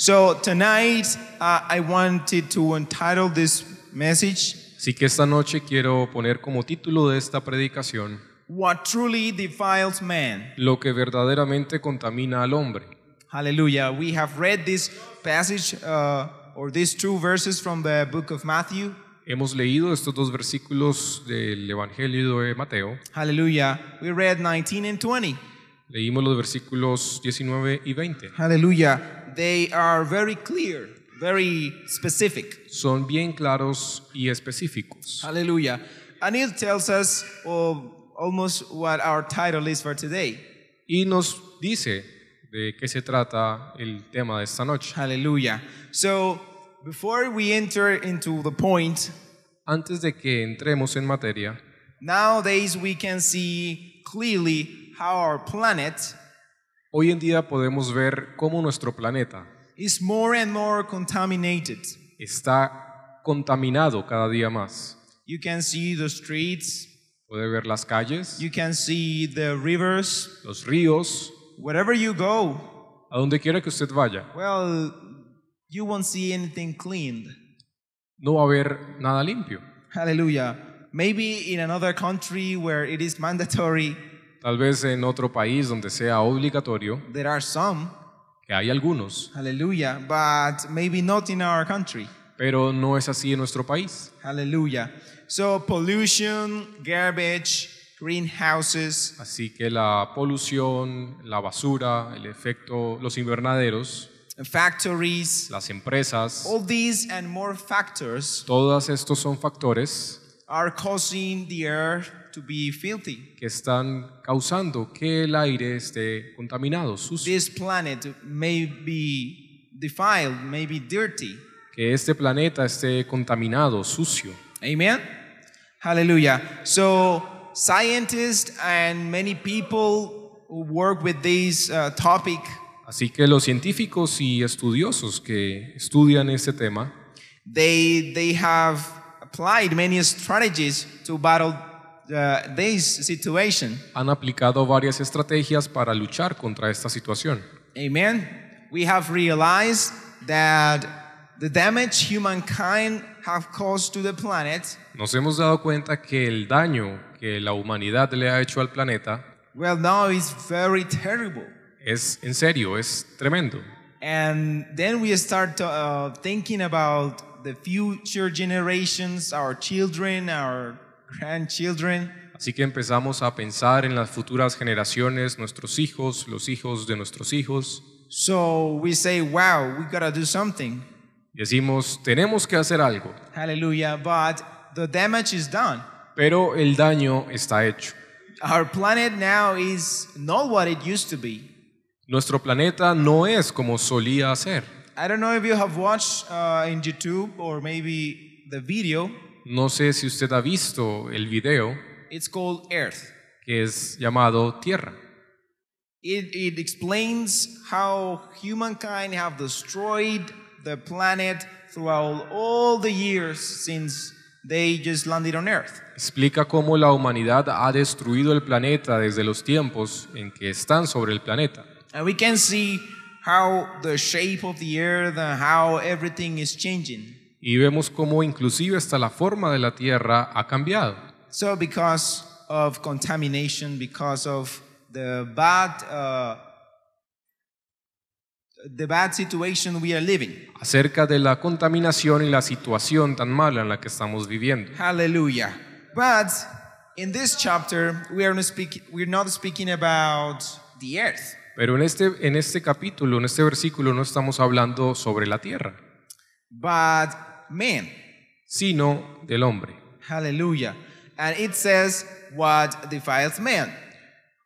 So tonight uh, I wanted to entitle this message Así que esta noche quiero poner como título de esta predicación What truly defiles man. Lo que verdaderamente contamina al hombre. Hallelujah. We have read this passage uh, or these two verses from the book of Matthew. Hemos leído estos dos versículos del Evangelio de Mateo. Hallelujah. We read 19 and 20. Leímos los versículos 19 y 20. Hallelujah. They are very clear, very specific. Son bien claros y específicos. Hallelujah. And it tells us almost what our title is for today. Y nos dice de qué se trata el tema de esta noche. Hallelujah. So, before we enter into the point, antes de que entremos en materia, nowadays we can see clearly how our planet Hoy en día podemos ver cómo nuestro planeta is more and more contaminated. está contaminado cada día más. You can see the streets. Puede ver las calles. You can see the rivers. Los ríos. Wherever you go. A donde quiera que usted vaya. Well, you won't see anything cleaned. No va a haber nada limpio. Hallelujah. Maybe in another country where it is mandatory. Tal vez en otro país donde sea obligatorio. There are some. Que hay algunos. Hallelujah, but maybe not in our country. Pero no es así en nuestro país. Hallelujah. So pollution, garbage, greenhouses. Así que la polución, la basura, el efecto, los invernaderos. Factories, las empresas, all these and more factors todas estos son factores are causing the earth to be filthy. que están causando que el aire esté contaminado, sucio, This planet may be defiled, may be dirty. que este planeta esté contaminado, sucio. Amen. Hallelujah. So, scientists and many people who work with this uh, topic, Así que los científicos y estudiosos que estudian este tema they they have applied many strategies to battle uh, this situation. Han aplicado varias estrategias para luchar contra esta situación. Amen. We have realized that the damage humankind have caused to the planet. Nos hemos dado cuenta que el daño que la humanidad le ha hecho al planeta. Well, now is very terrible. Es en serio, es tremendo. And then we start to, uh, thinking about the future generations, our children, our grandchildren. Así que empezamos a pensar en las futuras generaciones, nuestros hijos, los hijos de nuestros hijos. So we say, wow, we gotta do something. Decimos, tenemos que hacer algo. Hallelujah, but the damage is done. Pero el daño está hecho. Our planet now is not what it used to be. Nuestro planeta no es como solía ser. I don't know if you have watched uh, in YouTube or maybe the video. No sé si usted ha visto el video. It's called Earth. Que es llamado Tierra. It, it explains how humankind have destroyed the planet throughout all the years since they just landed on Earth. Explica cómo la humanidad ha destruido el planeta desde los tiempos en que están sobre el planeta. And we can see how the shape of the earth and how everything is changing. Y vemos cómo inclusive hasta la forma de la tierra ha cambiado. So because of contamination, because of the bad uh, Acerca de la contaminación y la situación tan mala en la que estamos viviendo. Aleluya. Pero en este, en este capítulo, en este versículo, no estamos hablando sobre la tierra. But man, sino del hombre. Hallelujah. And it says what defiles man.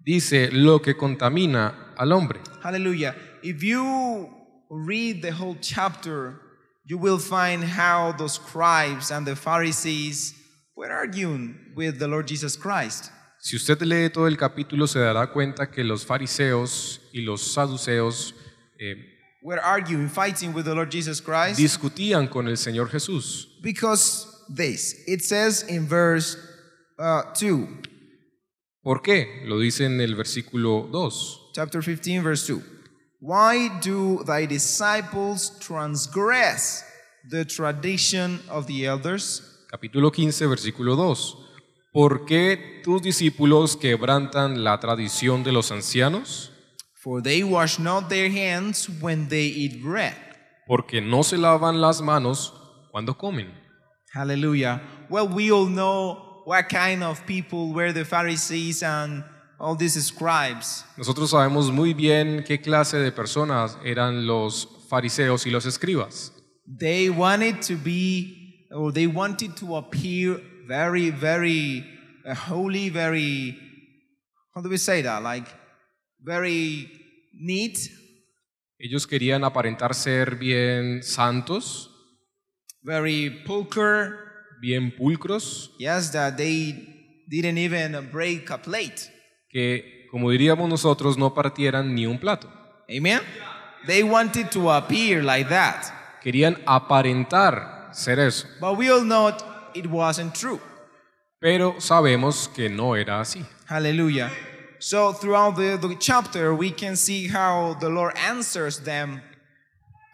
Dice lo que contamina al hombre. Hallelujah. If you read the whole chapter, you will find how the scribes and the Pharisees were arguing with the Lord Jesus Christ. Si usted lee todo el capítulo, se dará cuenta que los fariseos y los saduceos eh, were arguing, fighting with the Lord Jesus Christ. Discutían con el Señor Jesús. Because this, it says in verse 2. Uh, ¿Por qué? Lo dice en el versículo 2. Chapter 15 verse 2. Why do thy disciples transgress the tradition of the elders? Capítulo 15 versículo 2. ¿Por qué tus discípulos quebrantan la tradición de los ancianos? For they wash not their hands when they eat bread. Porque no se lavan las manos cuando comen. Hallelujah. Well, we all know what kind of people were the Pharisees and all these scribes. Nosotros sabemos muy bien qué clase de personas eran los fariseos y los escribas. They wanted to be or they wanted to appear very very uh, holy, very how do we say that? Like Ellos querían aparentar ser bien santos. Very Bien pulcros. didn't even break a plate. Que como diríamos nosotros no partieran ni un plato. They wanted to appear like that. Querían aparentar ser eso. But we know it wasn't true. Pero sabemos que no era así. Aleluya. So throughout the, the chapter we can see how the Lord answers them.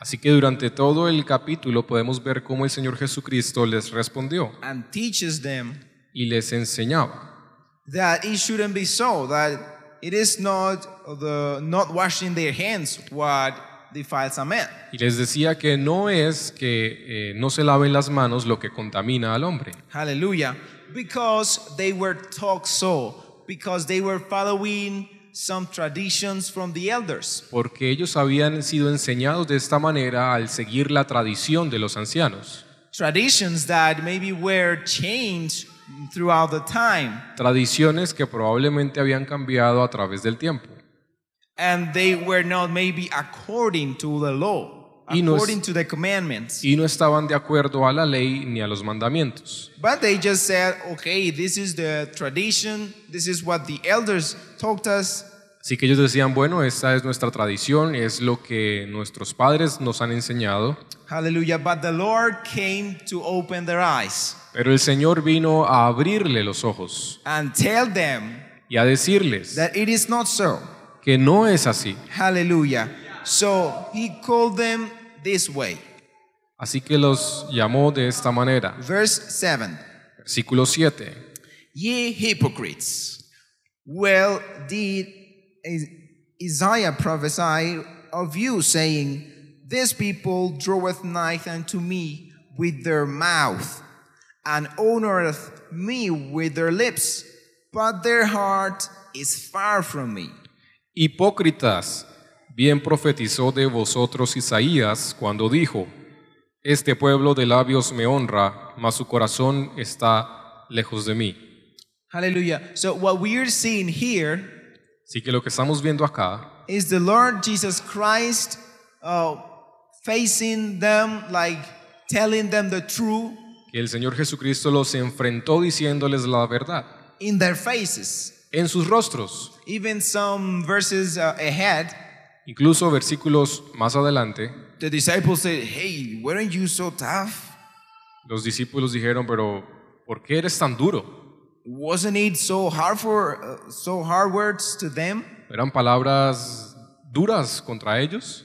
Así que durante todo el capítulo podemos ver cómo el Señor Jesucristo les respondió And teaches them y les enseñaba that it shouldn't be so that it is not the not washing their hands what defiles a man. Y les decía que no es que eh, no se laven las manos lo que contamina al hombre. Hallelujah. Because they were taught so because they were following some traditions from the elders. Porque ellos habían sido enseñados de esta manera al seguir la tradición de los ancianos. Traditions that maybe were changed throughout the time. Tradiciones que probablemente habían cambiado a través del tiempo. And they were not maybe according to the law y no, according to the commandments. y no estaban de acuerdo a la ley ni a los mandamientos. But they just said, okay, this is the tradition, this is what the elders taught us. Así que ellos decían, bueno, esta es nuestra tradición, es lo que nuestros padres nos han enseñado. Hallelujah, but the Lord came to open their eyes Pero el Señor vino a abrirle los ojos and tell them y a decirles that it is not so. que no es así. Hallelujah. So he called them this way. Así que los llamó de esta manera. Verse 7. Versículo 7. Ye hypocrites, well did Isaiah prophesy of you, saying, This people draweth nigh unto me with their mouth, and honoreth me with their lips, but their heart is far from me. Hipócritas, bien profetizó de vosotros Isaías cuando dijo, Este pueblo de labios me honra, mas su corazón está lejos de mí. Aleluya. Así que lo que estamos viendo acá is que el Señor Jesucristo los enfrentó diciéndoles la verdad in en sus rostros. Even some verses uh, ahead Incluso versículos más adelante, the disciples said, "Hey, weren't you so tough? los discípulos dijeron, pero ¿por qué eres tan duro? Wasn't it so hard for uh, so hard words to them?" ¿Eran palabras duras contra ellos?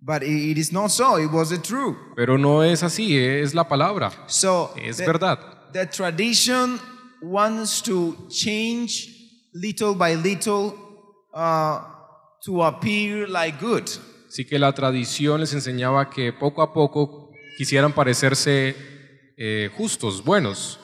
But it it is not so. It was a truth. Pero no es así, es la palabra, So es the, verdad. the tradition wants to change little by little uh, good. Así que la tradición les enseñaba que poco a poco quisieran parecerse eh, justos, buenos.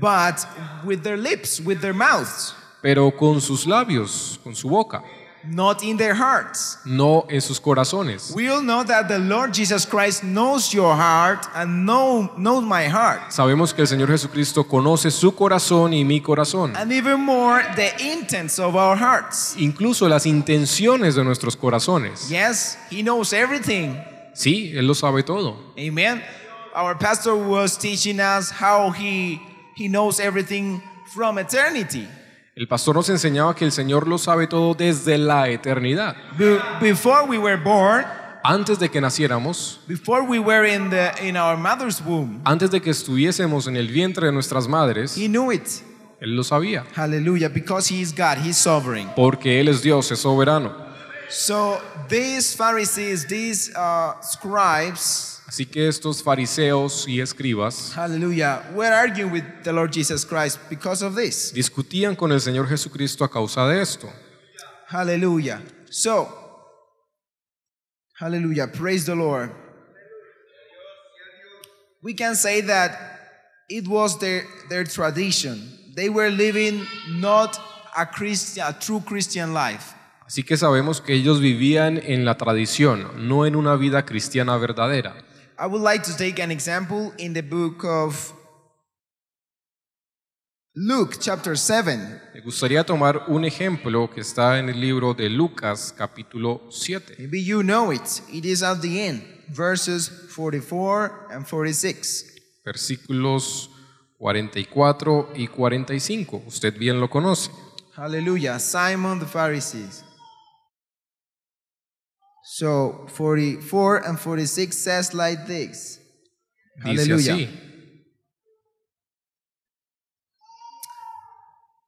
But with their lips, with their mouths. Pero con sus labios, con su boca. Not in their hearts. No en sus corazones. We all know that the Lord Jesus Christ knows your heart and know, knows my heart. Sabemos que el Señor Jesucristo conoce su corazón y mi corazón. And even more the intents of our hearts. Incluso las intenciones de nuestros corazones. Yes, he knows everything. Sí, él lo sabe todo. Amen. Our pastor was teaching us how he he knows everything from eternity. El pastor nos enseñaba que el Señor lo sabe todo desde la eternidad. antes de que naciéramos, antes de que estuviésemos en el vientre de nuestras madres, Él lo sabía. Hallelujah, Porque él es Dios, es soberano. So these Pharisees, these uh, Así que estos fariseos y escribas We're arguing with the Lord Jesus Christ because of this. discutían con el Señor Jesucristo a causa de esto. Hallelujah. So, hallelujah. Praise the Lord. We can say that it was their, their tradition. They were living not a, Christian, a true Christian life. Así que sabemos que ellos vivían en la tradición, no en una vida cristiana verdadera. I would like to take an example in the book of Luke chapter 7. Me gustaría tomar un ejemplo que está en el libro de Lucas capítulo 7. Maybe you know it. It is at the end, verses 44 and 46. Versículos 44 y 45. Usted bien lo conoce. Hallelujah. Simon the Pharisees. So 44 and 46 says like this. Hallelujah.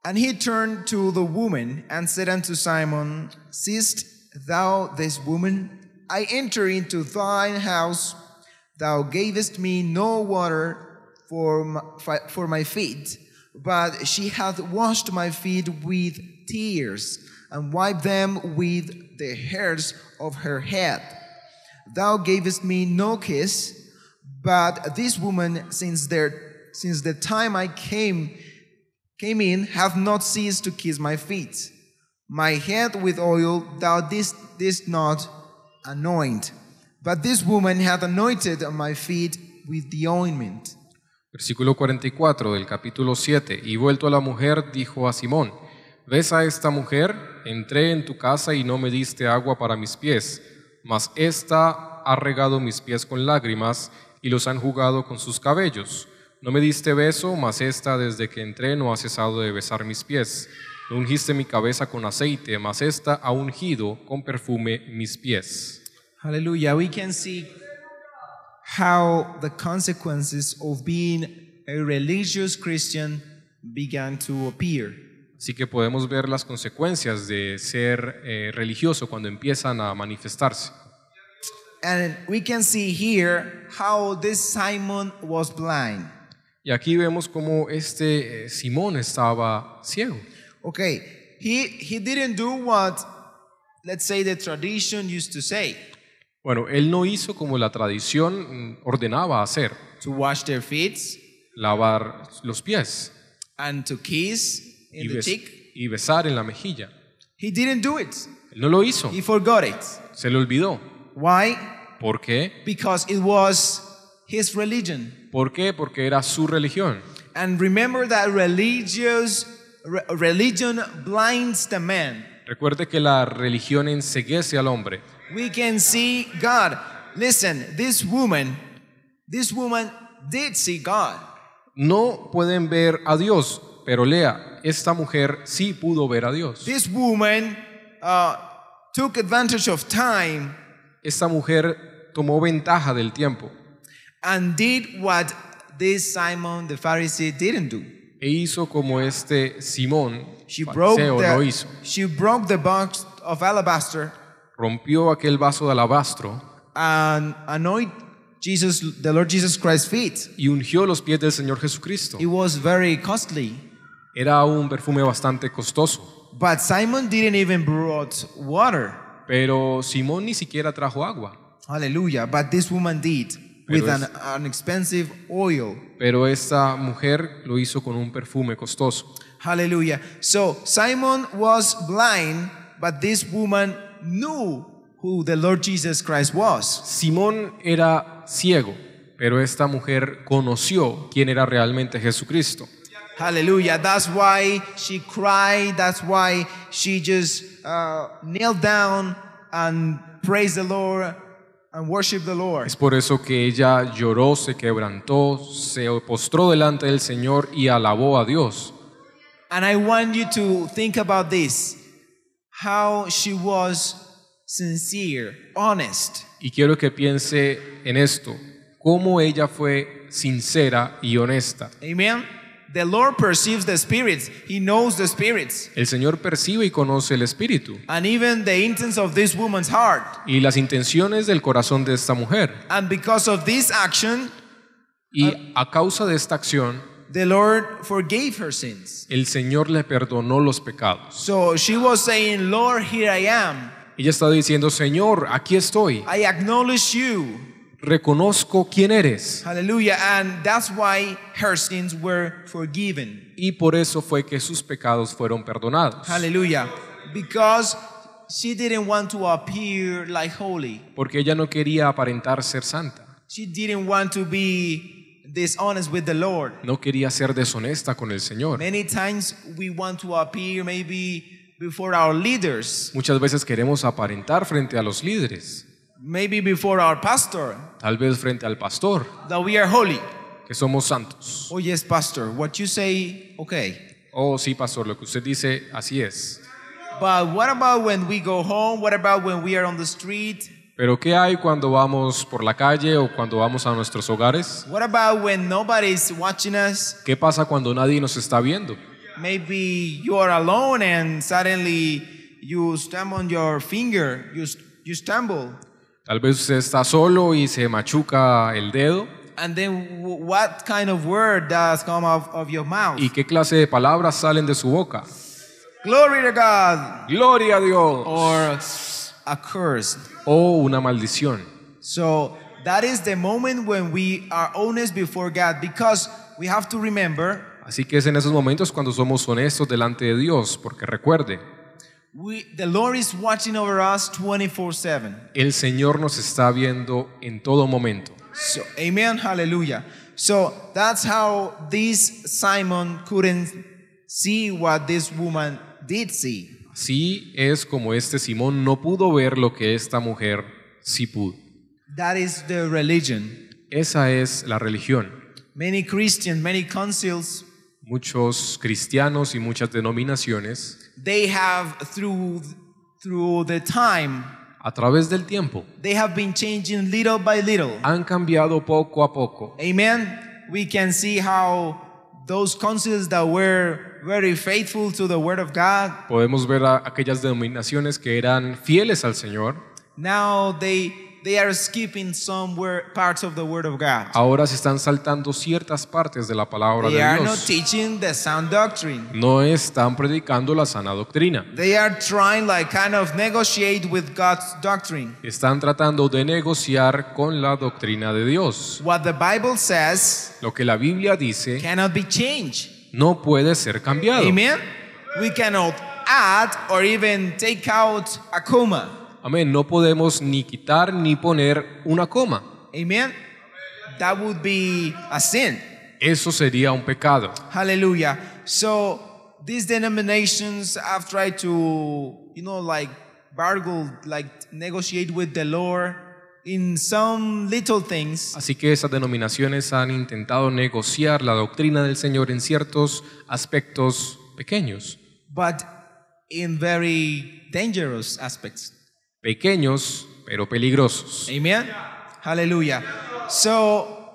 And he turned to the woman and said unto Simon, Seest thou this woman? I enter into thine house. Thou gavest me no water for my, for my feet, but she hath washed my feet with tears and wiped them with the hairs of her head. Thou gavest me no kiss, but this woman, since, there, since the time I came, came in, hath not ceased to kiss my feet. My head with oil thou didst, didst not anoint, but this woman hath anointed my feet with the ointment. Versículo 44 del capítulo 7. Y vuelto a la mujer, dijo a Simón, «Besa a esta mujer, entré en tu casa y no me diste agua para mis pies, mas esta ha regado mis pies con lágrimas y los han jugado con sus cabellos. No me diste beso, mas esta desde que entré no ha cesado de besar mis pies. No ungiste mi cabeza con aceite, mas esta ha ungido con perfume mis pies. Aleluya, We can see how the consequences of being a religious Christian began to appear sí que podemos ver las consecuencias de ser eh, religioso cuando empiezan a manifestarse. Y aquí vemos cómo este eh, Simón estaba ciego. Okay, he didn't do what let's say the tradition used to say. Bueno, él no hizo como la tradición mm, ordenaba hacer. To wash their feet, lavar los pies, and to kiss y, bes y besar en la mejilla. He didn't do it. Él no lo hizo. He forgot it. Se le olvidó. Why? ¿Por qué? Because it was his religion. ¿Por qué? Porque era su religión. And remember that religious re religion blinds the man. Recuerde que la religión enseguece al hombre. We can see God. Listen, this woman, this woman did see God. No pueden ver a Dios, pero lea, esta mujer sí pudo ver a Dios. This woman uh, took advantage of time esta mujer tomó ventaja del tiempo. And did what this Simon the Pharisee didn't do. E hizo como este Simón she broke the, hizo. She broke the box of alabaster. Rompió aquel vaso de alabastro. And anointed Jesus, the Lord Jesus Christ's feet. Y ungió los pies del Señor Jesucristo. It was very costly. Era un perfume bastante costoso. But Simon didn't even brought water. Pero Simón ni siquiera trajo agua. Hallelujah. But this woman did Pero with es- an, an expensive oil. Pero esta mujer lo hizo con un perfume costoso. Hallelujah. So Simon was blind, but this woman knew who the Lord Jesus Christ was. Simón era ciego, pero esta mujer conoció quién era realmente Jesucristo. Hallelujah. That's why she cried. That's why she just uh, knelt down and praised the Lord and worshiped the Lord. Es por eso que ella lloró, se quebrantó, se postró delante del Señor y alabó a Dios. And I want you to think about this. How she was sincere, honest. Y quiero que piense en esto, cómo ella fue sincera y honesta. Amen. The Lord perceives the spirits. He knows the spirits. El Señor percibe y conoce el espíritu. And even the intents of this woman's heart. Y las intenciones del corazón de esta mujer. And because of this action, y uh, a causa de esta acción, the Lord forgave her sins. El Señor le perdonó los pecados. So she was saying, Lord, here I am. Ella está diciendo, Señor, aquí estoy. I acknowledge you reconozco quién eres. Hallelujah. And that's why her sins were forgiven. Y por eso fue que sus pecados fueron perdonados. Hallelujah. Because she didn't want to appear like holy. Porque ella no quería aparentar ser santa. She didn't want to be dishonest with the Lord. No quería ser deshonesta con el Señor. Many times we want to appear maybe before our leaders. Muchas veces queremos aparentar frente a los líderes maybe before our pastor, tal vez frente al pastor, that we are holy, que somos santos. Oh yes, pastor, what you say, okay. Oh sí, pastor, lo que usted dice, así es. But what about when we go home? What about when we are on the street? Pero qué hay cuando vamos por la calle o cuando vamos a nuestros hogares? What about when nobody's watching us? ¿Qué pasa cuando nadie nos está viendo? Maybe you are alone and suddenly you stamp on your finger, you, you stumble. Tal vez usted está solo y se machuca el dedo. And then what kind of word does come out of your mouth? ¿Y qué clase de palabras salen de su boca? Glory to God. Gloria a Dios. Or a curse. O una maldición. So that is the moment when we are honest before God because we have to remember Así que es en esos momentos cuando somos honestos delante de Dios, porque recuerde, We, the Lord is watching over us 24/7. El Señor nos está viendo en todo momento. So, amen, hallelujah. So that's how this Simon couldn't see what this woman did see. Así es como este Simón no pudo ver lo que esta mujer sí pudo. That is the religion. Esa es la religión. Many Christians, many councils, muchos cristianos y muchas denominaciones they have through through the time a través del tiempo they have been changing little by little han cambiado poco a poco amen we can see how those councils that were very faithful to the word of God podemos ver aquellas denominaciones que eran fieles al Señor now they They are skipping some word, parts of the word of God. Ahora se están saltando ciertas partes de la palabra They de are Dios. not teaching the sound doctrine. No están predicando la sana doctrina. They are trying like kind of negotiate with God's doctrine. Están tratando de negociar con la doctrina de Dios. What the Bible says Lo que la Biblia dice cannot be changed. no puede ser cambiado. Amen. We cannot add or even take out a comma. Amén. No podemos ni quitar ni poner una coma. Amen. That would be a sin. Eso sería un pecado. Hallelujah. So these denominations have tried to, you know, like bargain, like negotiate with the Lord in some little things. Así que esas denominaciones han intentado negociar la doctrina del Señor en ciertos aspectos pequeños. But in very dangerous aspects pequeños pero peligrosos. Amen. Hallelujah. So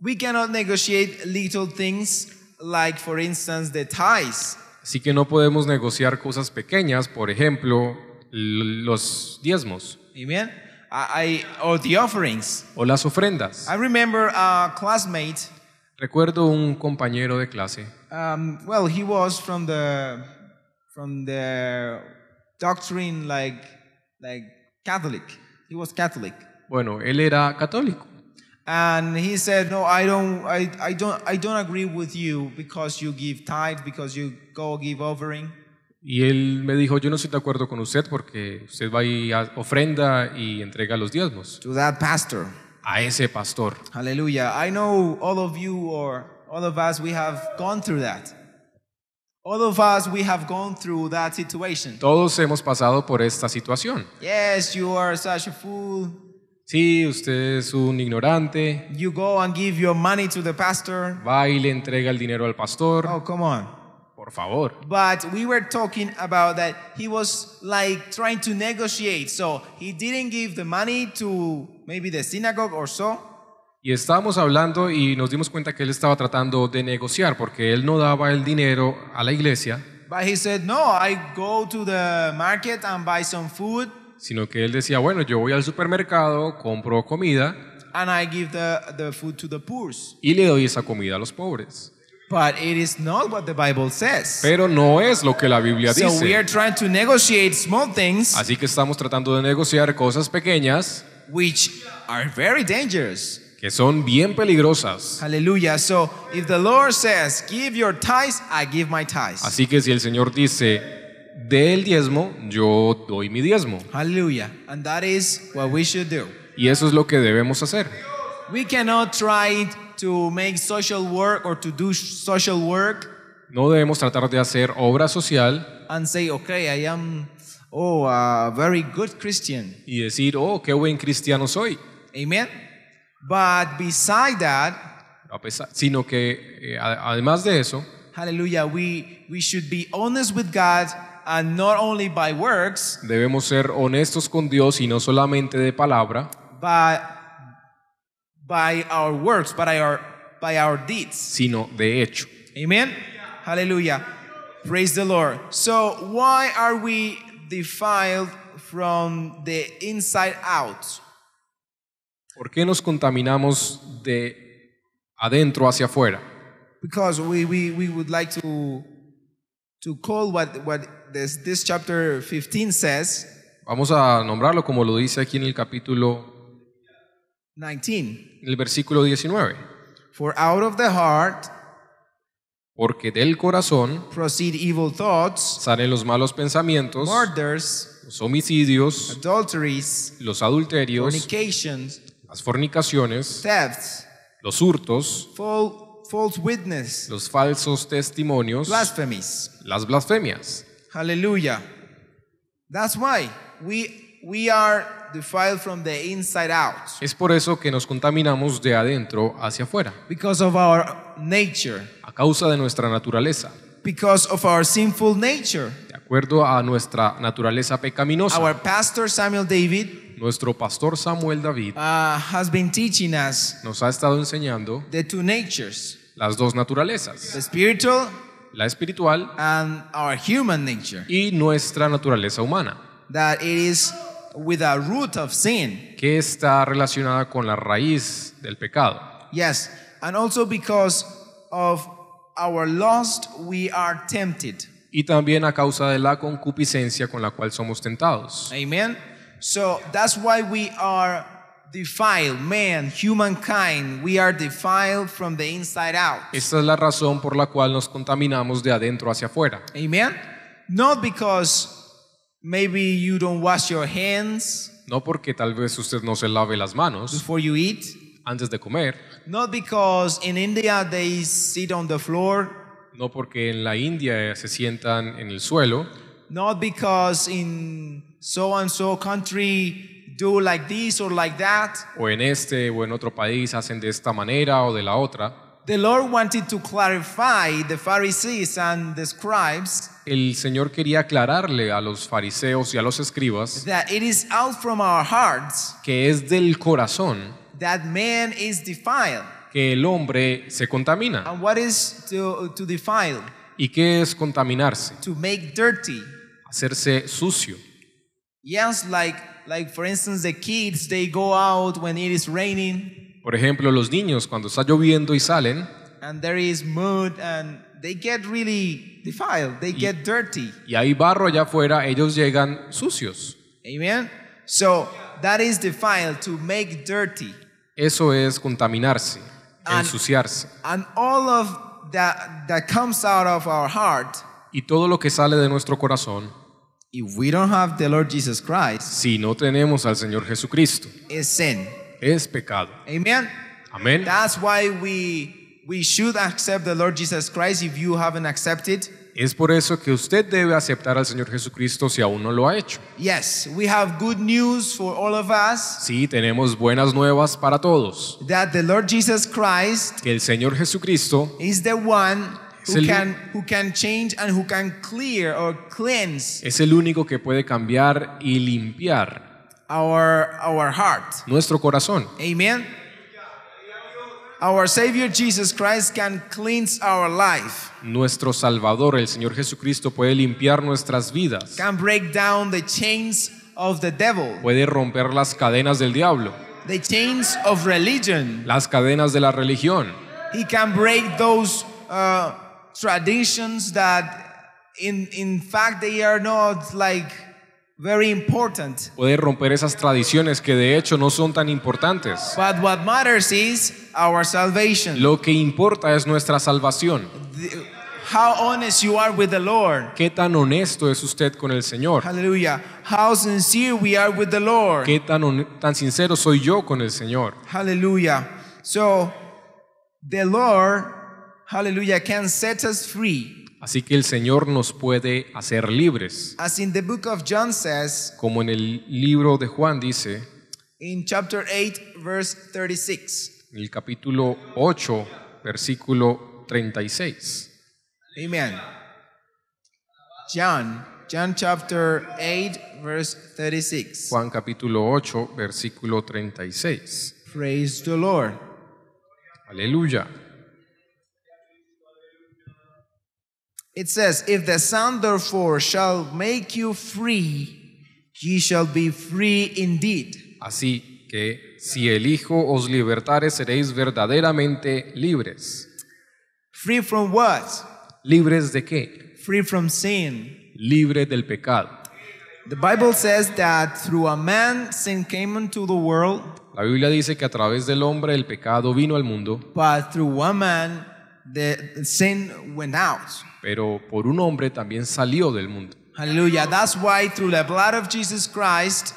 we cannot negotiate little things like for instance the tithes. Así que no podemos negociar cosas pequeñas, por ejemplo, los diezmos. Amen. I, or the offerings. O las ofrendas. I remember a classmate. Recuerdo un compañero de clase. Um, well, he was from the from the doctrine like like Catholic. He was Catholic. Bueno, él era católico. And he said, "No, I don't, I, I don't, I don't agree with you because you give tithe, because you go give offering." Y él me dijo, yo no estoy de acuerdo con usted porque usted va y ofrenda y entrega los diezmos. To that pastor. A ese pastor. Hallelujah. I know all of you or all of us we have gone through that. All of us, we have gone through that situation. Todos hemos pasado por esta situación. Yes, you are such a fool. Sí, usted es un ignorante. You go and give your money to the pastor. Va y le entrega el dinero al pastor. Oh, come on. Por favor. But we were talking about that he was like trying to negotiate. So he didn't give the money to maybe the synagogue or so. Y estábamos hablando y nos dimos cuenta que él estaba tratando de negociar porque él no daba el dinero a la iglesia. food." Sino que él decía, "Bueno, yo voy al supermercado, compro comida." Y le doy esa comida a los pobres. Pero no es lo que la Biblia dice. Así que estamos tratando de negociar cosas pequeñas. Which are very dangerous que son bien peligrosas. Aleluya. So if the Lord says, "Give your tithes," I give my tithes. Así que si el Señor dice, "Dé el diezmo", yo doy mi diezmo. Aleluya. And that is what we should do. Y eso es lo que debemos hacer. We cannot try to make social work or to do social work. No debemos tratar de hacer obra social. And say, "Okay, I am oh, a very good Christian." Y decir, "Oh, qué buen cristiano soy." Amen. But beside that, pesar, sino que eh, además de eso, hallelujah, we, we should be honest with God and not only by works, debemos ser honestos con Dios y no solamente de palabra, but by our works, but by our, by our deeds. sino de hecho. Amen? Hallelujah. Praise the Lord. So, why are we defiled from the inside out? ¿Por qué nos contaminamos de adentro hacia afuera? Because we, we, we would like to, 15 says. Vamos a nombrarlo como lo dice aquí en el capítulo 19. En el versículo 19. porque del corazón proceed salen los malos pensamientos, murders, los homicidios, los adulterios, fornications, las fornicaciones, los hurtos, false witness, los falsos testimonios, blasphemies. las blasfemias. Hallelujah. That's why we we are defiled from the inside out. Es por eso que nos contaminamos de adentro hacia afuera. Because of our nature. A causa de nuestra naturaleza. Because of our sinful nature. De acuerdo a nuestra naturaleza pecaminosa. Our pastor Samuel David nuestro pastor Samuel David ah, nos ha estado enseñando the two natures, las dos naturalezas, la espiritual y nuestra naturaleza humana, que está relacionada con la raíz del pecado. Yes, and also because of our lust we are tempted. Y también a causa de la concupiscencia con la cual somos tentados. Amen. So that's why we are defiled, man, humankind, we are defiled from the inside out. Esta es la razón por la cual nos contaminamos de adentro hacia afuera. Amen. Not because maybe you don't wash your hands No porque tal vez usted no se lave las manos before you eat. antes de comer. Not because in India they sit on the floor. No porque en la India se sientan en el suelo. Not because in so and so country do like this or like that. O en este o en otro país hacen de esta manera o de la otra. The Lord wanted to clarify the Pharisees and the scribes. El Señor quería aclararle a los fariseos y a los escribas that it is out from our hearts que es del corazón that man is defiled. que el hombre se contamina. And what is to, to defile? ¿Y qué es contaminarse? To make dirty. Hacerse sucio. Yes, like, like for instance, the kids, they go out when it is raining. Por ejemplo, los niños cuando está lloviendo y salen. And there is mud and they get really defiled, they get dirty. Y hay barro allá afuera, ellos llegan sucios. Amen. So that is defiled to make dirty. Eso es contaminarse, and, ensuciarse. And all of that that comes out of our heart. Y todo lo que sale de nuestro corazón If we don't have the Lord Jesus Christ, si no tenemos al Señor Jesucristo, es sin. es pecado. Amen. Amen. That's why we we should accept the Lord Jesus Christ if you haven't accepted. Es por eso que usted debe aceptar al Señor Jesucristo si aún no lo ha hecho. Yes, we have good news for all of us. Sí, tenemos buenas nuevas para todos. That the Lord Jesus Christ que el Señor Jesucristo is the one Who can, who can change and who can clear or cleanse es el único que puede cambiar y limpiar our, our heart. nuestro corazón. Amen. Our Savior Jesus Christ can cleanse our life. Nuestro Salvador, el Señor Jesucristo, puede limpiar nuestras vidas. Can break down the chains of the devil. Puede romper las cadenas del diablo. The chains of religion. Las cadenas de la religión. He can break those uh, traditions that in, in fact they are not like very important. Puede romper esas tradiciones que de hecho no son tan importantes. But what matters is our salvation. Lo que importa es nuestra salvación. The, how honest you are with the Lord. Qué tan honesto es usted con el Señor. Hallelujah. How sincere we are with the Lord. Qué tan tan sincero soy yo con el Señor. Hallelujah. So the Lord hallelujah, can set us free. Así que el Señor nos puede hacer libres. As in the book of John says, como en el libro de Juan dice, in chapter 8 verse 36. En el capítulo 8, versículo 36. Amen. John, John chapter 8 verse 36. Juan capítulo 8, versículo 36. Praise the Lord. Aleluya. It says, If the Son therefore shall make you free, ye shall be free indeed. Así que si el Hijo os libertare, seréis verdaderamente libres. Free from what? ¿Libres de qué? Free from sin. Libre del pecado. The Bible says that through a man sin came into the world. La Biblia dice que a través del hombre el pecado vino al mundo. But through one man the sin went out pero por un hombre también salió del mundo. Hallelujah. That's why through the blood of Jesus Christ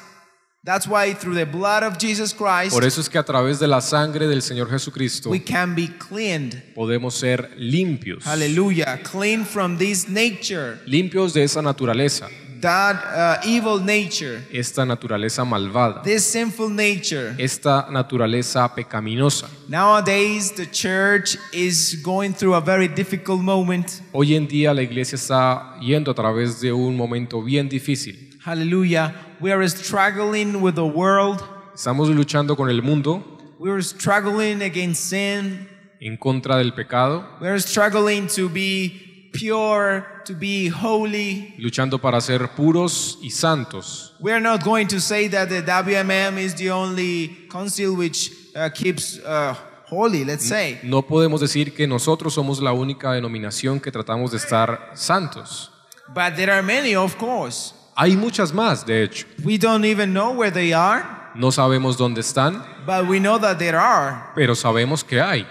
That's why through the blood of Jesus Christ, Por eso es que a través de la sangre del Señor Jesucristo we can be cleaned. podemos ser limpios. Hallelujah, clean from this nature. Limpios de esa naturaleza that uh, evil nature, esta naturaleza malvada, this sinful nature. esta naturaleza pecaminosa. Nowadays the church is going through a very difficult moment. Hoy en día la iglesia está yendo a través de un momento bien difícil. Hallelujah. We are struggling with the world. Estamos luchando con el mundo. We are struggling against sin. En contra del pecado. We are struggling to be pure, to be holy. Luchando para ser puros y santos. We are not going to say that the WMM is the only council which uh, keeps uh, holy, let's say. No podemos decir que nosotros somos la única denominación que tratamos de estar santos. But there are many, of course. Hay muchas más, de hecho. We don't even know where they are. No sabemos dónde están. But we know that there are. Pero sabemos que hay.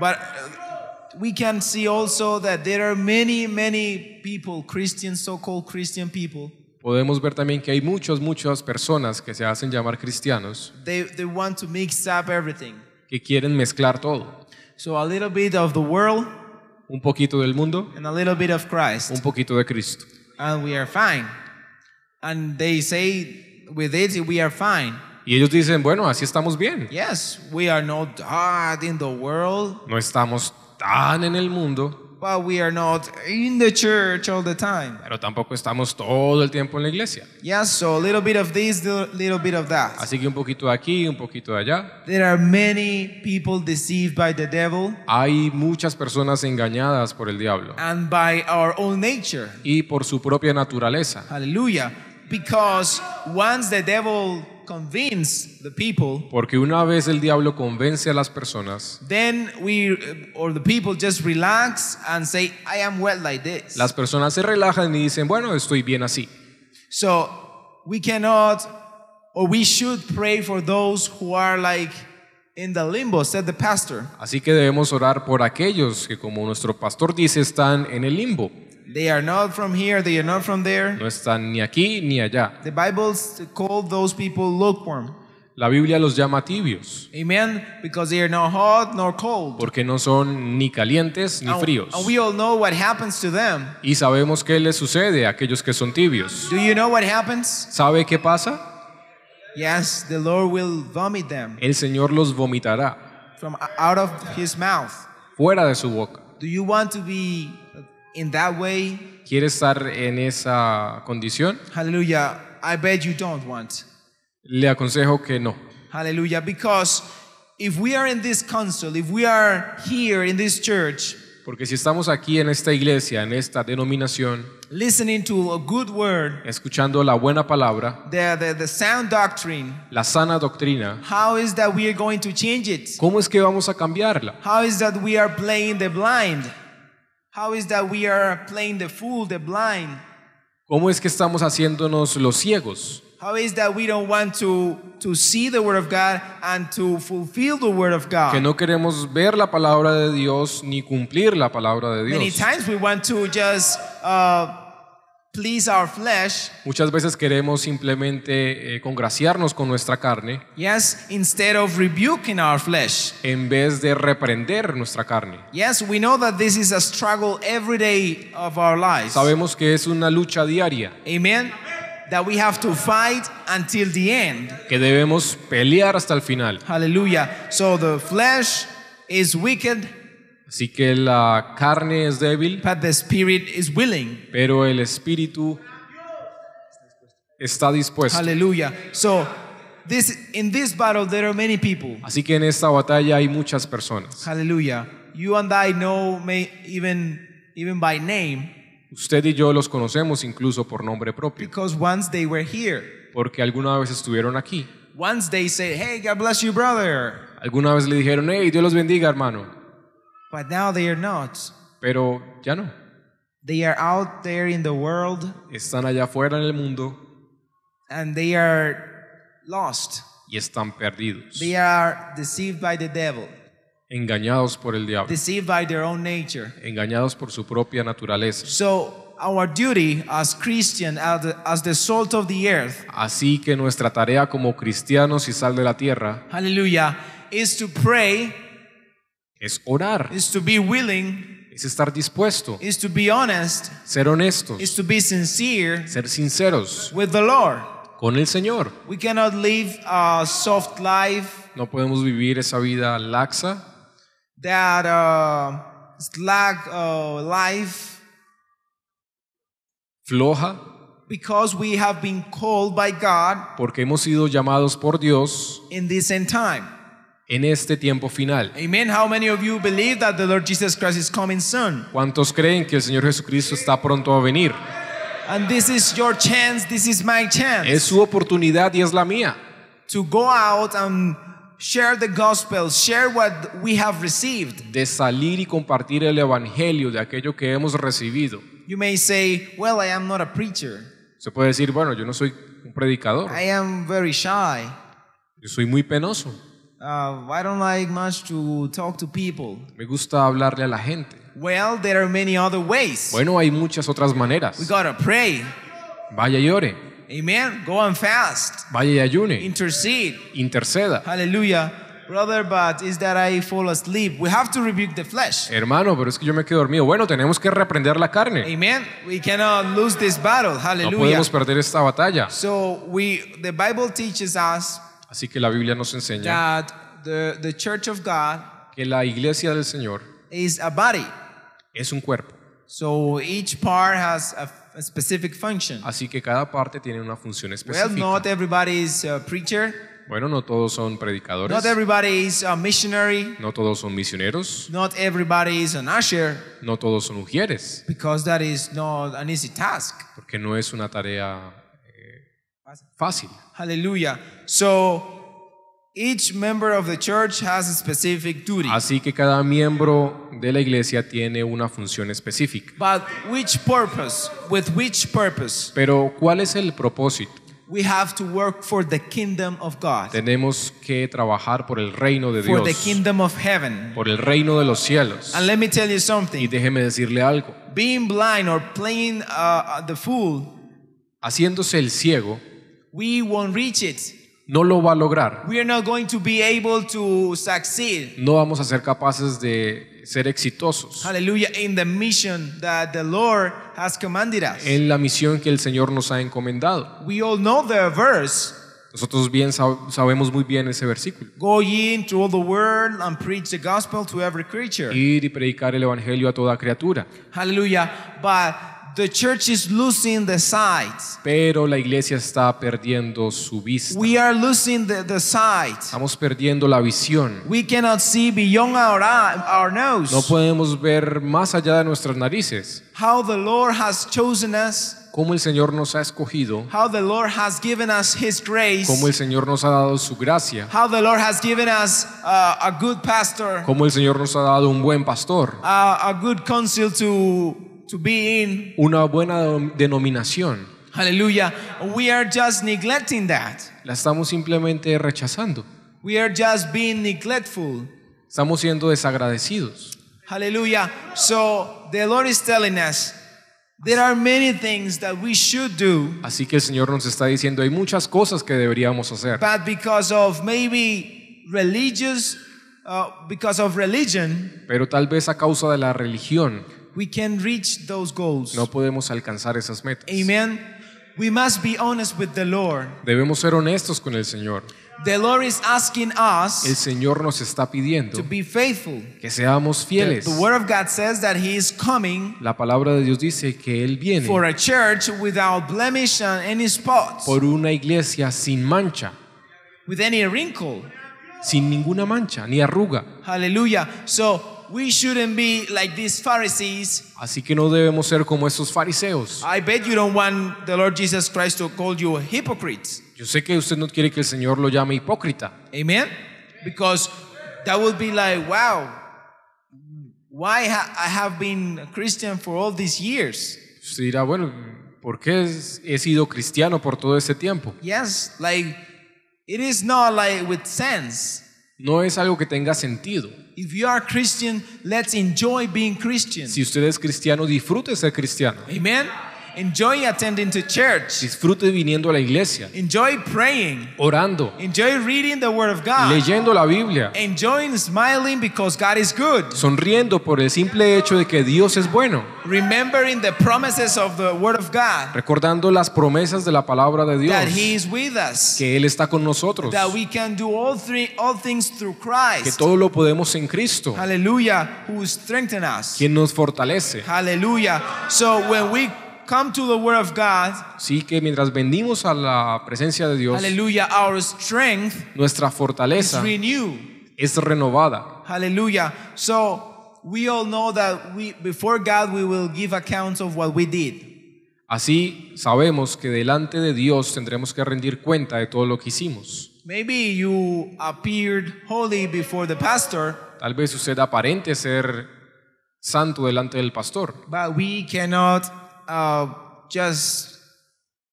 But we can see also that there are many, many people, Christian, so-called Christian people. Podemos ver también que hay muchas, muchas personas que se hacen llamar cristianos They, they want to mix up everything. que quieren mezclar todo. So a little bit of the world Un poquito del mundo, and a little bit of Christ, un poquito de Cristo. and we are fine. And they say with it, we are fine. Y ellos dicen, bueno, así estamos bien. Yes, we are not hard in the world. No estamos están en el mundo, but we are not in the church all the time. pero tampoco estamos todo el tiempo en la iglesia. Yes, so a little bit of this, a little bit of that. Así que un poquito aquí, un poquito allá. There are many people deceived by the devil Hay muchas personas engañadas por el diablo and by our own nature. y por su propia naturaleza. Hallelujah. Because once the devil convince the people, porque una vez el diablo convence a las personas, then we or the people just relax and say, I am well like this. Las personas se relajan y dicen, bueno, estoy bien así. So we cannot or we should pray for those who are like in the limbo, said the pastor. Así que debemos orar por aquellos que como nuestro pastor dice están en el limbo. They are not from here, they are not from there. No están ni aquí ni allá. The Bible called those people lukewarm. La Biblia los llama tibios. Amen, because they are not hot nor cold. Porque no son ni calientes ni fríos. And we all know what happens to them. Y sabemos qué les sucede a aquellos que son tibios. Do you know what happens? ¿Sabe qué pasa? Yes, the Lord will vomit them. El Señor los vomitará. From out of his mouth. Fuera de su boca. Do you want to be in that way? ¿Quieres estar en esa condición? Hallelujah. I bet you don't want. Le aconsejo que no. Hallelujah. Because if we are in this council, if we are here in this church, Porque si estamos aquí en esta iglesia, en esta denominación, listening to a good word, escuchando la buena palabra, the, the, the sound doctrine, la sana doctrina, how is that we are going to change it? ¿Cómo es que vamos a cambiarla? How is that we are playing the blind? How is that we are playing the fool, the blind? ¿Cómo es que estamos haciéndonos los ciegos? How is that we don't want to to see the word of God and to fulfill the word of God? Que no queremos ver la palabra de Dios ni cumplir la palabra de Dios. Many times we want to just uh, please our flesh. Muchas veces queremos simplemente eh, congraciarnos con nuestra carne. Yes, instead of rebuking our flesh. En vez de reprender nuestra carne. Yes, we know that this is a struggle every day of our lives. Sabemos que es una lucha diaria. Amen. That we have to fight until the end. Que debemos pelear hasta el final. Hallelujah. So the flesh is wicked. Así que la carne es débil, pero el espíritu está dispuesto. Así que en esta batalla hay muchas personas. Usted y yo los conocemos incluso por nombre propio. Porque alguna vez estuvieron aquí. Alguna vez le dijeron, "Hey, Dios los bendiga, hermano." But now they are not. Pero ya no. They are out there in the world. Están allá afuera en el mundo. And they are lost. Y están perdidos. They are deceived by the devil. Engañados por el diablo. Deceived by their own nature. Engañados por su propia naturaleza. So our duty as Christian as the, as the salt of the earth. Así que nuestra tarea como cristianos y sal de la tierra. Hallelujah. Is to pray es orar, is to be willing, es estar dispuesto, is to be honest, ser honestos, is to be sincere, ser sinceros with the Lord. con el Señor. We cannot live a soft life no podemos vivir esa vida laxa, that uh, slack uh, life, floja, because we have been called by God, porque hemos sido llamados por Dios in this end time en este tiempo final. ¿Cuántos creen que el Señor Jesucristo está pronto a venir? Es su oportunidad y es la mía. De salir y compartir el evangelio de aquello que hemos recibido. Se puede decir, bueno, yo no soy un predicador. Yo soy muy penoso. Uh, I don't like much to talk to people. Me gusta hablarle a la gente. Well, there are many other ways. Bueno, hay muchas otras maneras. We gotta pray. Vaya y ore. Amen. Go on fast. Vaya y ayune. Intercede. Interceda. Hallelujah. Brother, but is that I fall asleep? We have to rebuke the flesh. Hermano, pero es que yo me quedo dormido. Bueno, tenemos que reprender la carne. Amen. We cannot lose this battle. Hallelujah. No podemos perder esta batalla. So we, the Bible teaches us Así que la Biblia nos enseña que la iglesia del Señor es un cuerpo. Así que cada parte tiene una función específica. Bueno, no todos son predicadores. No todos son misioneros. No todos son ujieres. Porque no es una tarea Fácil. Hallelujah. So Each member of the church has a specific duty. Así que cada miembro de la iglesia tiene una función específica. But which purpose? With which purpose? Pero ¿cuál es el propósito? We have to work for the kingdom of God. Tenemos que trabajar por el reino de Dios. For the kingdom of heaven. Por el reino de los cielos. And let me tell you something. Y déjeme decirle algo. Being blind or playing uh, uh the fool. Haciéndose el ciego We won't reach it. No lo va a lograr. We are not going to be able to succeed. No vamos a ser capaces de ser exitosos. Hallelujah in the mission that the Lord has commanded us. En la misión que el Señor nos ha encomendado. We all know the verse. Nosotros bien sab sabemos muy bien ese versículo. Go ye into all the world and preach the gospel to every creature. Ir y predicar el evangelio a toda criatura. Hallelujah. But The church is losing the sight. Pero la iglesia está perdiendo su vista. We are losing the, the sight. Estamos perdiendo la visión. We cannot see beyond our, our nose. No podemos ver más allá de nuestras narices. How the Lord has chosen us. Cómo el Señor nos ha escogido. How the Lord has given us His grace. Cómo el Señor nos ha dado su gracia. How the Lord has given us a, uh, a good pastor. Cómo el Señor nos ha dado un buen pastor. A, uh, a good counsel to to be in. Una buena denominación. Hallelujah. We are just neglecting that. La estamos simplemente rechazando. We are just being neglectful. Estamos siendo desagradecidos. Hallelujah. So the Lord is telling us there are many things that we should do. Así que el Señor nos está diciendo hay muchas cosas que deberíamos hacer. But because of maybe religious uh, because of religion. Pero tal vez a causa de la religión reach those No podemos alcanzar esas metas. Amen. Debemos ser honestos con el Señor. el Señor nos está pidiendo que seamos fieles. La palabra de Dios dice que Él viene without por una iglesia sin mancha, sin ninguna mancha ni arruga. ¡Aleluya! So, We shouldn't be like these Pharisees. Así que no debemos ser como esos fariseos. I bet you don't want the Lord Jesus Christ to call you hypocrites. Yo sé que usted no quiere que el Señor lo llame hipócrita. Amen. Because that would be like, wow, why ha I have been a Christian for all these years. Usted dirá, bueno, ¿por qué he sido cristiano por todo ese tiempo? Yes, like it is not like with sense. No es algo que tenga sentido. If you are Christian, let's enjoy being Christian. Si usted es cristiano, disfrute ser cristiano. Amen. Enjoy attending to church. Disfrute viniendo a la iglesia. Enjoy praying. Orando. Enjoy reading the word of God. Leyendo la Biblia. Enjoy smiling because God is good. Sonriendo por el simple hecho de que Dios es bueno. Remembering the promises of the word of God. Recordando las promesas de la palabra de Dios. That he is with us. Que él está con nosotros. That we can do all three all things through Christ. Que todo lo podemos en Cristo. Hallelujah, who strengthens us. Quien nos fortalece. Hallelujah. So when we sí que mientras vendimos a la presencia de Dios, nuestra fortaleza es renovada. Así sabemos que delante de Dios tendremos que rendir cuenta de todo lo que hicimos. Tal vez usted aparente ser santo delante del pastor. But we cannot uh, just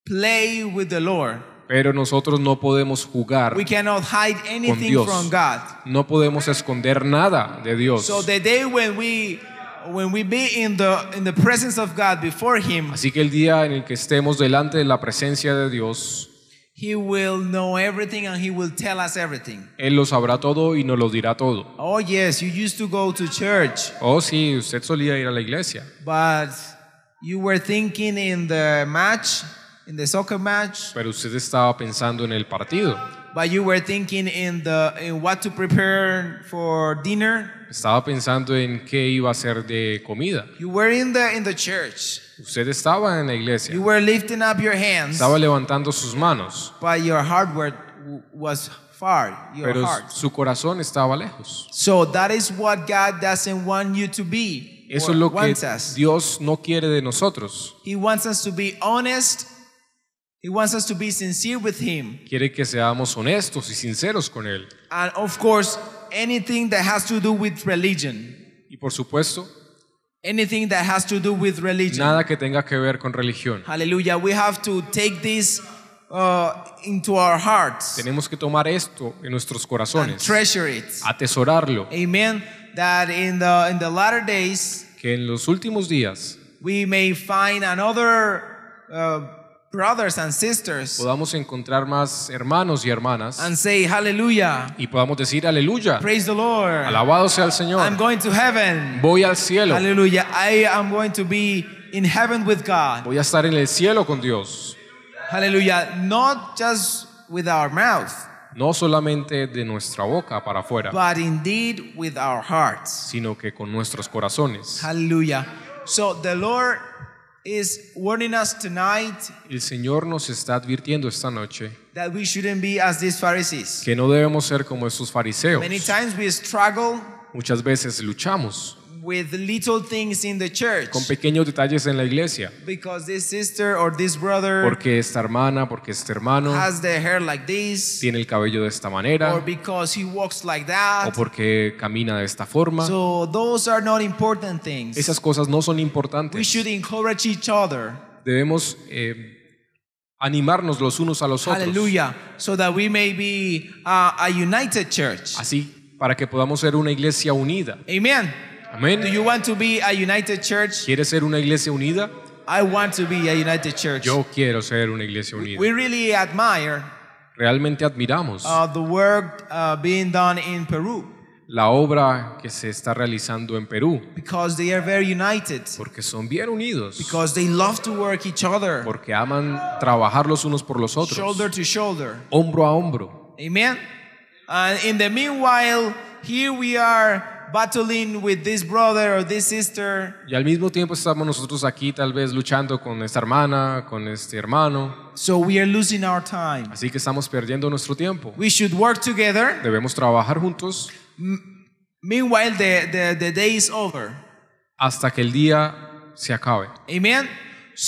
play with the Lord. Pero nosotros no podemos jugar We cannot hide con anything Dios. from God. No podemos esconder nada de Dios. So the day when we when we be in the in the presence of God before him, Así que el día en el que estemos delante de la presencia de Dios, he will know everything and he will tell us everything. Él lo sabrá todo y nos lo dirá todo. Oh yes, you used to go to church, Oh sí, usted solía ir a la iglesia, but You were thinking in the match, in the soccer match, Pero usted estaba pensando en el partido. but you were thinking in the in what to prepare for dinner. Estaba pensando en qué iba a ser de comida. You were in the in the church. Usted estaba en la iglesia. You were lifting up your hands, Estaba levantando sus manos. but your heart were, was far, your Pero heart. su corazón estaba lejos. So that is what God doesn't want you to be. Eso es lo que Dios no quiere de nosotros. He wants us to be honest. He wants us to be sincere with him. Quiere que seamos honestos y sinceros con él. And of course, anything that has to do with religion. Y por supuesto, anything that has to do with religion. Nada que tenga que ver con religión. Hallelujah. We have to take this Uh, into our hearts. Tenemos que tomar esto en nuestros corazones. And treasure it. Atesorarlo. Amen. that in the in the latter days que en los últimos días we may find another uh, brothers and sisters podamos encontrar más hermanos y hermanas and say hallelujah y podamos decir aleluya praise the lord alabado sea el señor i'm going to heaven voy al cielo hallelujah i am going to be in heaven with god voy a estar en el cielo con dios hallelujah not just with our mouth no solamente de nuestra boca para afuera, sino que con nuestros corazones. Hallelujah. So the Lord is warning us tonight El Señor nos está advirtiendo esta noche que no debemos ser como esos fariseos. Many times we struggle Muchas veces luchamos with little things in the church. Con pequeños detalles en la iglesia. Because this sister or this brother porque esta hermana, porque este hermano has their hair like this. Tiene el cabello de esta manera. Or because he walks like that. O porque camina de esta forma. So those are not important things. Esas cosas no son importantes. We should encourage each other. Debemos eh, animarnos los unos a los otros. so that we may be a, uh, a united church. Así para que podamos ser una iglesia unida. Amén. Amén. Do you want to be a united church? ¿Quieres ser una iglesia unida? I want to be a united church. Yo quiero ser una iglesia unida. We really admire Realmente admiramos uh, the work uh, being done in Peru. La obra que se está realizando en Perú. Because they are very united. Porque son bien unidos. Because they love to work each other. Porque aman trabajar los unos por los otros. Shoulder to shoulder. Hombro a hombro. Amen. And uh, in the meanwhile, here we are battling with this brother or this sister. Y al mismo tiempo estamos nosotros aquí tal vez luchando con esta hermana, con este hermano. Así que estamos perdiendo nuestro tiempo. We should work together. Debemos trabajar juntos. the, over. Hasta que el día se acabe. Amen.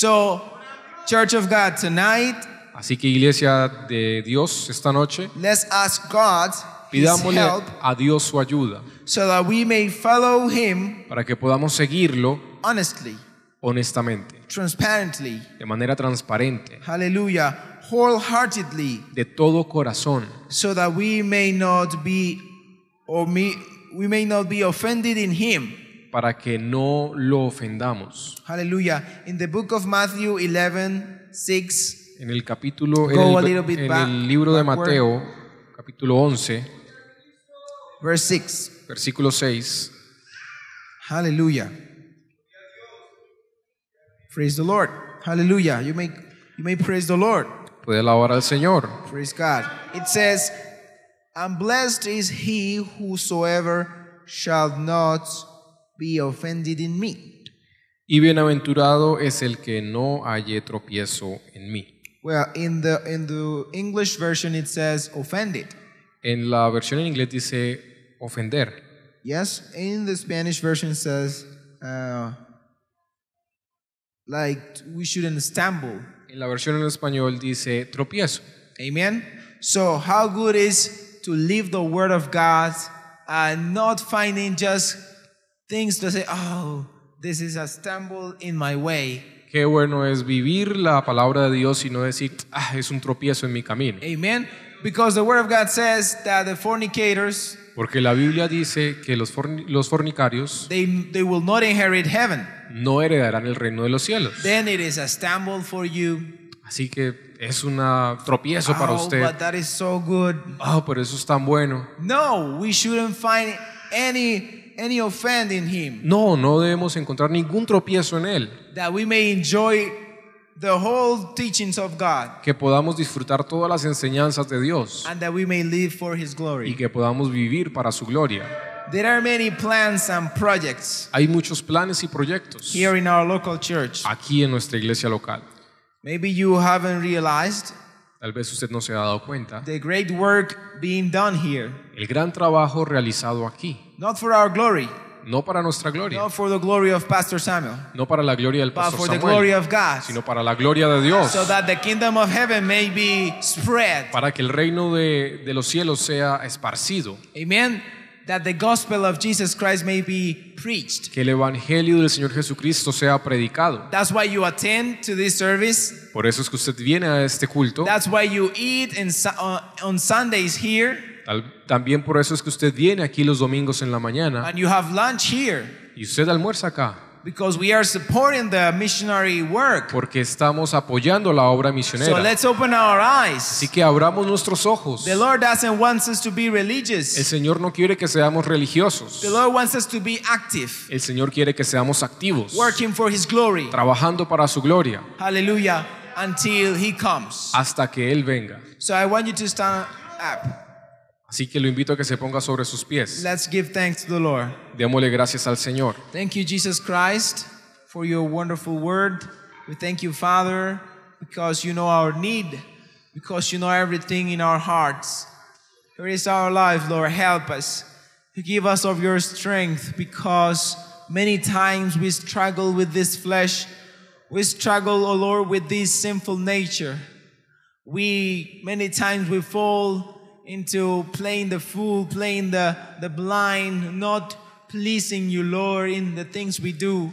of tonight. Así que iglesia de Dios esta noche. Let's ask God Pidámosle a Dios su ayuda so that we may follow him para que podamos seguirlo honestly, honestamente, transparently, de manera transparente. Hallelujah. Wholeheartedly, de todo corazón, so that we may not be we may not be offended in him. Para que no lo ofendamos. Hallelujah. In the book of Matthew 11:6, en el capítulo, en el, en el libro de Mateo, capítulo 11, Verse 6. Versículo 6. Hallelujah. Praise the Lord. Hallelujah. You may, you may praise the Lord. Puede alabar al Señor. Praise God. It says, And blessed is he whosoever shall not be offended in me. Y bienaventurado es el que no halle tropiezo en mí. Well, in the, in the English version it says offended. En la versión en inglés dice ofender. Yes, in the Spanish version says, uh, like we shouldn't stumble. En la versión en español dice tropiezo. Amen. So how good is to live the word of God and not finding just things to say, oh, this is a stumble in my way. Qué bueno es vivir la palabra de Dios y no decir, ah, es un tropiezo en mi camino. Amen. Because the word of God says that the fornicators Porque la Biblia dice que los, los fornicarios no heredarán el reino de los cielos. you. Así que es un tropiezo para oh, usted. Ah, Oh, pero eso es tan bueno. No, no, no debemos encontrar ningún tropiezo en él. That we may enjoy que podamos disfrutar todas las enseñanzas de Dios y que podamos vivir para su gloria. plans projects Hay muchos planes y proyectos local church. aquí en nuestra iglesia local. Tal vez usted no se ha dado cuenta the great work being here, el gran trabajo realizado aquí, not for our glory, no para nuestra gloria, for the glory of Pastor Samuel, no para la gloria del but Pastor for the glory Samuel, of God, sino para la gloria de Dios, so that the kingdom of heaven may be spread. para que el reino de, de los cielos sea esparcido, Amen. That the gospel of Jesus Christ may be preached. que el evangelio del Señor Jesucristo sea predicado. That's why you attend to this service. Por eso es que usted viene a este culto. That's why you eat in, uh, on Sundays here. Tal también por eso es que usted viene aquí los domingos en la mañana. Y usted almuerza acá. Porque estamos apoyando la obra misionera. Así que abramos nuestros ojos. El Señor no quiere que seamos religiosos. El Señor quiere que seamos activos. Trabajando para su gloria. Aleluya, Hasta que él venga. So I want you to Así que lo invito a que se ponga sobre sus pies. Let's give thanks to the Lord. Démosle gracias al Señor. Thank you Jesus Christ for your wonderful word. We thank you Father because you know our need, because you know everything in our hearts. Here is our life, Lord, help us. Give us of your strength because many times we struggle with this flesh. We struggle, O oh Lord, with this sinful nature. We many times we fall into playing the fool, playing the, the blind, not pleasing you, Lord, in the things we do.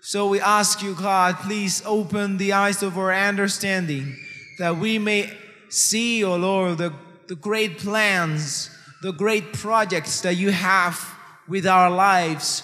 So we ask you, God, please open the eyes of our understanding that we may see, O oh Lord, the, the great plans, the great projects that you have with our lives.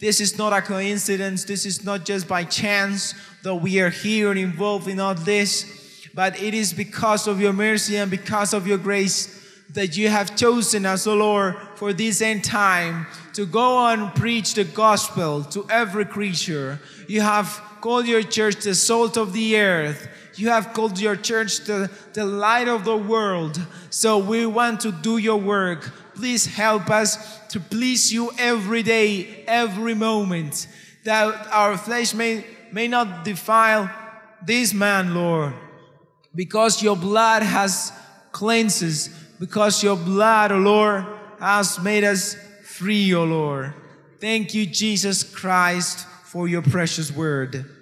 This is not a coincidence. This is not just by chance that we are here and involved in all this, but it is because of your mercy and because of your grace that you have chosen us, O Lord, for this end time to go and preach the gospel to every creature. You have called your church the salt of the earth. You have called your church the, the light of the world. So we want to do your work. Please help us to please you every day, every moment, that our flesh may, may not defile this man, Lord, because your blood has cleanses because your blood, O Lord, has made us free, O Lord. Thank you, Jesus Christ, for your precious word.